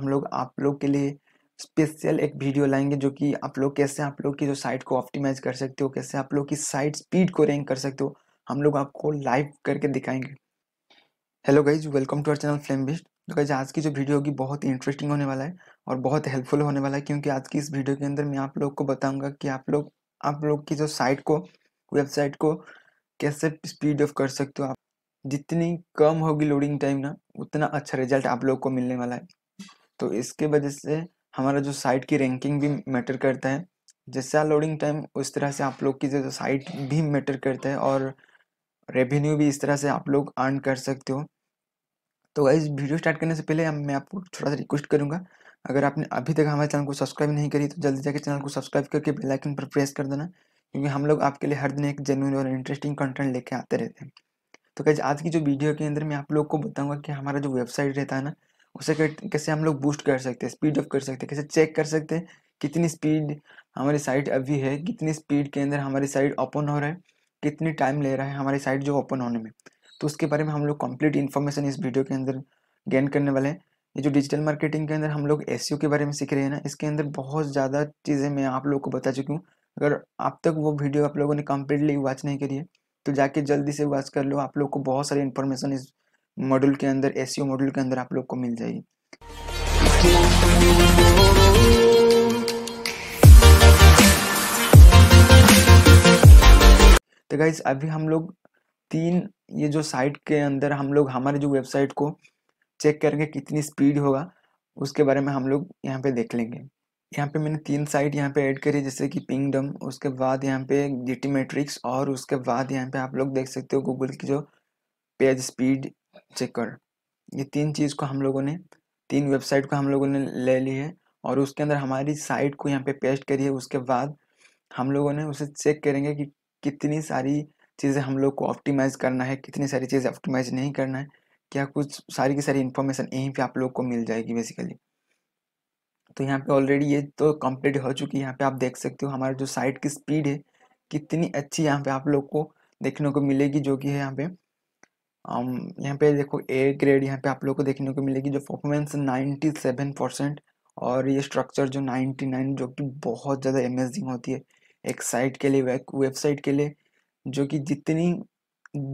हम लोग आप लोग के लिए स्पेशल एक वीडियो लाएंगे जो कि आप लोग कैसे आप लोग की जो साइट को ऑप्टिमाइज कर सकते हो कैसे आप लोग की साइट स्पीड को रैंक कर सकते हो हम लोग आपको लाइव करके दिखाएंगे hello guys welcome to our channel flame beast तो गाइज आज की जो वीडियो होगी बहुत ही इंटरेस्टिंग होने वाला है और बहुत हेल्पफुल होने वाला है क्योंकि आज की इस वीडियो के अंदर मैं आप लोग को बताऊंगा कि आप लोग आप लोग की जो साइट को वेबसाइट को कैसे स्पीड ऑफ कर सकते हो आप जितनी कम होगी लोडिंग टाइम ना उतना अच्छा रिजल्ट आप लोग को मिलने वाला है तो इसके वजह से हमारा जो साइट की रैंकिंग भी मैटर करता है जैसा लोडिंग टाइम उस तरह से आप लोग की जो साइट भी मैटर करता है और रेवेन्यू भी इस तरह से आप लोग अर्न कर सकते हो तो वही वीडियो स्टार्ट करने से पहले मैं आपको थोड़ा सा रिक्वेस्ट करूँगा अगर आपने अभी तक हमारे चैनल को सब्सक्राइब नहीं करी तो जल्दी जाकर चैनल को सब्सक्राइब करके बेल आइकन पर प्रेस कर देना क्योंकि हम लोग आपके लिए हर दिन एक जेन्यून और इंटरेस्टिंग कंटेंट लेके आते रहते हैं तो कैसे आज की जो वीडियो के अंदर मैं आप लोग को बताऊँगा कि हमारा जो वेबसाइट रहता है ना उसे कैसे हम लोग बूस्ट कर सकते हैं स्पीड अप कर सकते हैं कैसे चेक कर सकते हैं कितनी स्पीड हमारी साइट अभी है कितनी स्पीड के अंदर हमारी साइट ओपन हो रहा है कितनी टाइम ले रहा है हमारी साइट जो ओपन होने में तो उसके बारे में हम लोग कंप्लीट इन्फॉर्मेशन इस वीडियो के अंदर गेन करने वाले हैं ये जो डिजिटल मार्केटिंग के अंदर हम लोग एस e के बारे में सीख रहे हैं ना इसके अंदर बहुत ज़्यादा चीज़ें मैं आप लोग को बता चुकी हूँ अगर आप तक वो वीडियो आप लोगों ने कम्प्लीटली वॉच नहीं करी है तो जाके जल्दी से वॉच कर लो आप लोग को बहुत सारी इन्फॉर्मेशन इस मॉड्यूल के अंदर एस e मॉड्यूल के अंदर आप लोग को मिल जाएगी तो गाइज अभी हम लोग तीन ये जो साइट के अंदर हम लोग हमारे जो वेबसाइट को चेक करके कितनी स्पीड होगा उसके बारे में हम लोग यहाँ पे देख लेंगे यहाँ पे मैंने तीन साइट यहाँ पे ऐड करी जैसे कि पिंगडम उसके बाद यहाँ पे जी मैट्रिक्स और उसके बाद यहाँ पे आप लोग देख सकते हो गूगल की जो पेज स्पीड चेकर ये तीन चीज़ को हम लोगों ने तीन वेबसाइट को हम लोगों ने ले ली है और उसके अंदर हमारी साइट को यहाँ पे पेस्ट करी है उसके बाद हम लोगों ने उसे चेक करेंगे कि कितनी सारी चीज़ें हम लोग को ऑप्टिमाइज़ करना है कितनी सारी चीज़ें ऑप्टिमाइज़ नहीं करना है क्या कुछ सारी की सारी इन्फॉर्मेशन यहीं पे आप लोग को मिल जाएगी बेसिकली तो यहाँ पे ऑलरेडी ये तो कंप्लीट हो चुकी है यहाँ पे आप देख सकते हो हमारा जो साइट की स्पीड है कितनी अच्छी यहाँ पे आप लोग को देखने को मिलेगी जो कि है यहाँ पे um, यहाँ पे देखो ए ग्रेड यहाँ पे आप लोग को देखने को मिलेगी जो परफॉर्मेंस 97 परसेंट और ये स्ट्रक्चर जो 99 जो कि बहुत ज़्यादा अमेजिंग होती है एक साइट के लिए वेबसाइट के लिए जो कि जितनी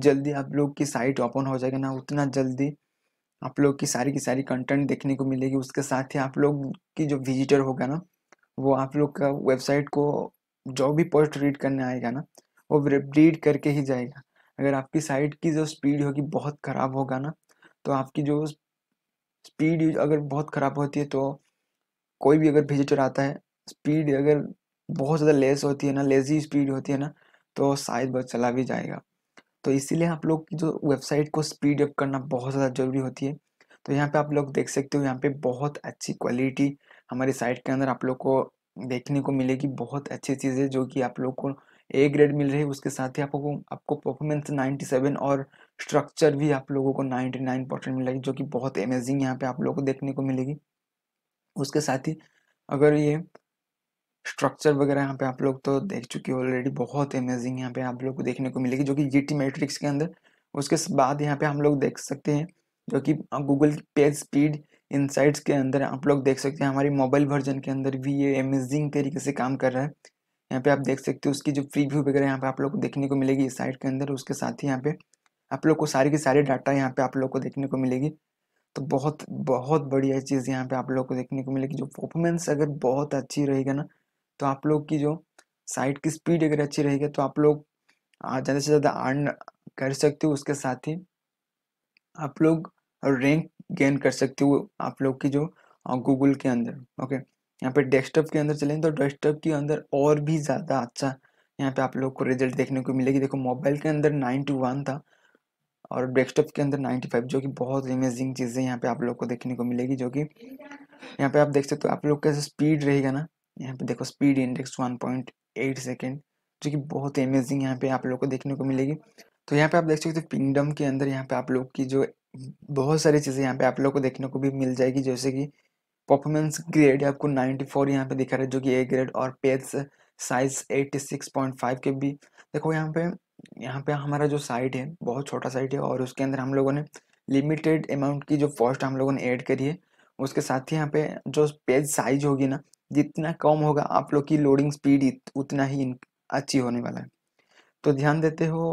जल्दी आप लोग की साइट ओपन हो जाएगा ना उतना जल्दी आप लोग की सारी की सारी कंटेंट देखने को मिलेगी उसके साथ ही आप लोग की जो विजिटर होगा ना वो आप लोग का वेबसाइट को जो भी पोस्ट रीड करने आएगा ना वो रीड करके ही जाएगा अगर आपकी साइट की जो स्पीड होगी बहुत ख़राब होगा ना तो आपकी जो स्पीड अगर बहुत ख़राब होती है तो कोई भी अगर विजिटर आता है स्पीड अगर बहुत ज़्यादा लेस होती है ना लेजी स्पीड होती है ना तो शायद बस चला भी जाएगा तो इसीलिए आप लोग की जो वेबसाइट को स्पीड अप करना बहुत ज़्यादा ज़रूरी होती है तो यहाँ पे आप लोग देख सकते हो यहाँ पे बहुत अच्छी क्वालिटी हमारी साइट के अंदर आप लोग को देखने को मिलेगी बहुत अच्छी चीज़ें जो कि आप लोग को ए ग्रेड मिल रही है उसके साथ ही आपको आपको परफॉर्मेंस 97 और स्ट्रक्चर भी आप लोगों को 99 परसेंट मिल जो कि बहुत अमेजिंग यहाँ पे आप लोगों को देखने को मिलेगी उसके साथ ही अगर ये स्ट्रक्चर वगैरह यहाँ पे आप लोग तो देख चुके हो ऑलरेडी बहुत अमेजिंग यहाँ पे आप लोग को देखने को मिलेगी जो कि जी टी मैट्रिक्स के अंदर उसके बाद यहाँ पे हम लोग देख सकते हैं जो कि गूगल पेज स्पीड इनसाइट्स के अंदर आप लोग देख सकते हैं हमारे मोबाइल वर्जन के अंदर भी ये अमेजिंग तरीके से काम कर रहा है यहाँ पे आप देख सकते हो उसकी जो प्रीव्यू वगैरह यहाँ पे आप लोग को देखने को मिलेगी इस साइट के अंदर उसके साथ ही यहाँ पे आप लोग को सारी की सारी डाटा यहाँ पे आप लोग को देखने को मिलेगी तो बहुत बहुत बढ़िया चीज़ यहाँ पे आप लोग को देखने को मिलेगी जो परफॉर्मेंस अगर बहुत अच्छी रहेगा ना तो आप लोग की जो साइट की स्पीड अगर अच्छी रहेगी तो आप लोग ज़्यादा से ज़्यादा अर्न कर सकते हो उसके साथ ही आप लोग रैंक गेन कर सकते हो आप लोग की जो गूगल के अंदर ओके यहाँ पे डेस्कटॉप के अंदर चलें तो डेस्कटॉप के अंदर और भी ज़्यादा अच्छा यहाँ पे आप लोग को रिजल्ट देखने को मिलेगी देखो मोबाइल के अंदर नाइन्टी वन था और डेस्कटॉप के अंदर फाइव जो कि बहुत अमेजिंग चीज़ें यहाँ पे आप लोग को देखने को मिलेगी जो कि यहाँ पे आप देख सकते हो आप लोग का स्पीड रहेगा ना यहाँ पे देखो speed index one point eight second जो कि बहुत अमेजिंग यहाँ पे आप लोग को देखने को मिलेगी तो यहाँ पे आप देख सकते हो पिंगडम के अंदर यहाँ पे आप लोग की जो बहुत सारी चीज़ें यहाँ पे आप लोग को देखने को भी मिल जाएगी जैसे कि परफॉर्मेंस ग्रेड आपको 94 फोर यहाँ पे दिखा रहा है जो कि ए ग्रेड और पेज साइज 86.5 के भी देखो यहाँ पे यहाँ पे हमारा जो साइट है बहुत छोटा साइट है और उसके अंदर हम लोगों ने लिमिटेड अमाउंट की जो फॉस्ट हम लोगों ने ऐड करी है उसके साथ ही यहाँ पे जो पेज साइज होगी ना जितना कम होगा आप लोग की लोडिंग स्पीड उतना ही अच्छी होने वाला है तो ध्यान देते हो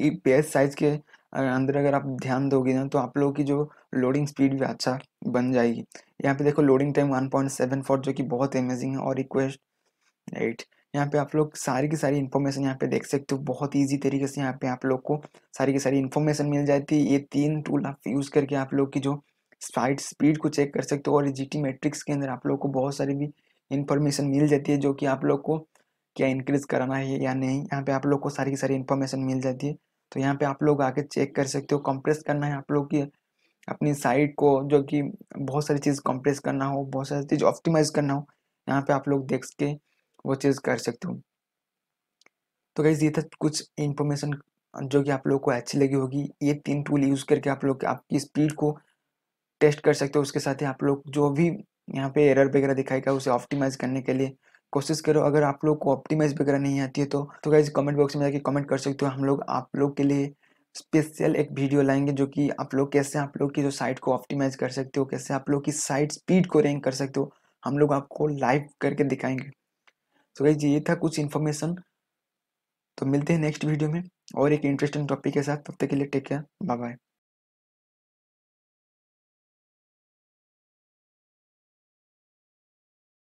पेज साइज के अंदर अगर आप ध्यान दोगे ना तो आप लोगों की जो लोडिंग स्पीड भी अच्छा बन जाएगी यहाँ पे देखो लोडिंग टाइम 1.74 जो कि बहुत अमेजिंग है और रिक्वेस्ट एट यहाँ पे आप लोग सारी की सारी इन्फॉर्मेशन यहाँ पे देख सकते हो बहुत इजी तरीके से यहाँ पे आप लोग को सारी की सारी इन्फॉर्मेशन मिल जाती है ये तीन टूल आप यूज़ करके आप लोग की जो स्पाइट स्पीड को चेक कर सकते हो और जी टी मेट्रिक्स के अंदर आप लोग को बहुत सारी भी इन्फॉर्मेशन मिल जाती है जो कि आप लोग को क्या इंक्रीज कराना है या नहीं यहाँ पे आप लोग को सारी की सारी इन्फॉर्मेशन मिल जाती है तो यहाँ पे आप लोग आके चेक कर सकते हो कंप्रेस करना है आप लोग की अपनी साइट को जो कि बहुत सारी चीज़ कंप्रेस करना हो बहुत सारी चीज़ ऑप्टिमाइज करना हो यहाँ पे आप लोग देख के वो चीज़ कर सकते हो तो कहीं ये था कुछ इंफॉर्मेशन जो कि आप लोग को अच्छी लगी होगी ये तीन टूल यूज़ करके आप लोग आपकी स्पीड को टेस्ट कर सकते हो उसके साथ ही आप लोग जो भी यहाँ पे एरर वगैरह दिखाएगा उसे ऑप्टिमाइज करने के लिए कोशिश करो अगर आप लोग को ऑप्टिमाइज वगैरह नहीं आती है तो तो गाइज कमेंट बॉक्स में जाके कमेंट कर सकते हो हम लोग आप लोग के लिए स्पेशल एक वीडियो लाएंगे जो कि आप लोग कैसे आप लोग की जो साइट को ऑप्टिमाइज कर सकते हो कैसे आप लोग की साइट स्पीड को रैंक कर सकते हो हम लोग आपको लाइव करके दिखाएंगे तो गाइज ये था कुछ इन्फॉर्मेशन तो मिलते हैं नेक्स्ट वीडियो में और एक इंटरेस्टिंग टॉपिक के साथ तब तक के लिए टेक केयर बाय बाय